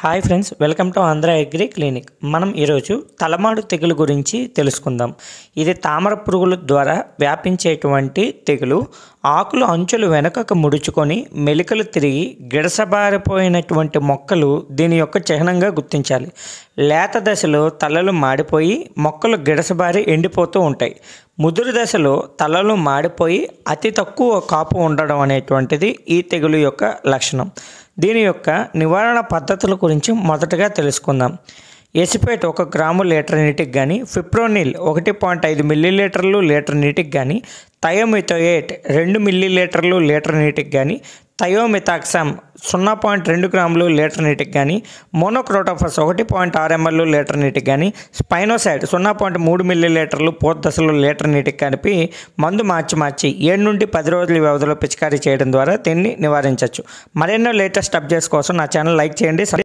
hi friends welcome to Andhra agri clinic మనం ఈరోజు తలమాడు తెగులు గురించి తెలుసుకుందాం ఇది తామర పురుగుల ద్వారా వ్యాపించేటువంటి తెగులు ఆకులు అంచులు వెనుకకు ముడుచుకొని మెలికలు తిరిగి గిడసబారిపోయినటువంటి మొక్కలు దీని యొక్క చిహ్నంగా గుర్తించాలి లేత దశలో తలలు మాడిపోయి మొక్కలు గిడసబారి ఎండిపోతూ ఉంటాయి ముదురు దశలో తలలు మాడిపోయి అతి తక్కువ కాపు ఉండడం అనేటువంటిది ఈ తెగులు యొక్క లక్షణం దీని యొక్క నివారణ పద్ధతుల గురించి మొదటగా తెలుసుకుందాం ఎసిపేట్ ఒక గ్రాము లీటర్ నీటికి కానీ ఫిప్రోనిల్ ఒకటి పాయింట్ ఐదు మిల్లీలీటర్లు లీటర్ నీటికి కానీ థయోమిథోయేట్ రెండు మిల్లీలీటర్లు లీటర్ నీటికి కానీ థయోమితాక్సమ్ సున్నా పాయింట్ రెండు గ్రాములు లీటర్ నీటికి కానీ మోనోక్రోటోఫస్ ఒకటి పాయింట్ ఆరు ఎంఎల్ లీటర్ నీటికి కానీ స్పైనోసైడ్ సున్నా పాయింట్ మూడు మిల్లీ లీటర్లు పూత దశలో లీటర్ నీటికి కలిపి మందు మార్చి మార్చి ఏడు నుండి పది రోజుల వ్యవధిలో పిచికారీ చేయడం ద్వారా దీన్ని నివారించవచ్చు మరెన్నో లేటెస్ట్ అప్డేట్స్ కోసం నా ఛానల్ లైక్ చేయండి